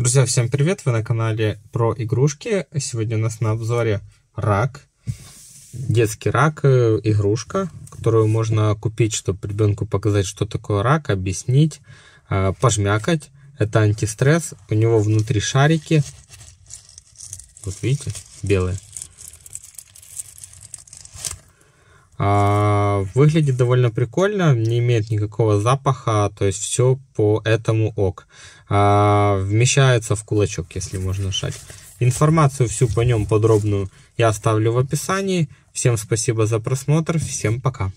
Друзья, всем привет! Вы на канале про игрушки. Сегодня у нас на обзоре рак. Детский рак, э, игрушка, которую можно купить, чтобы ребенку показать, что такое рак, объяснить, э, пожмякать. Это антистресс. У него внутри шарики. Вот видите, белые. А, Выглядит довольно прикольно, не имеет никакого запаха, то есть все по этому ок. А, вмещается в кулачок, если можно шать. Информацию всю по нем подробную я оставлю в описании. Всем спасибо за просмотр, всем пока.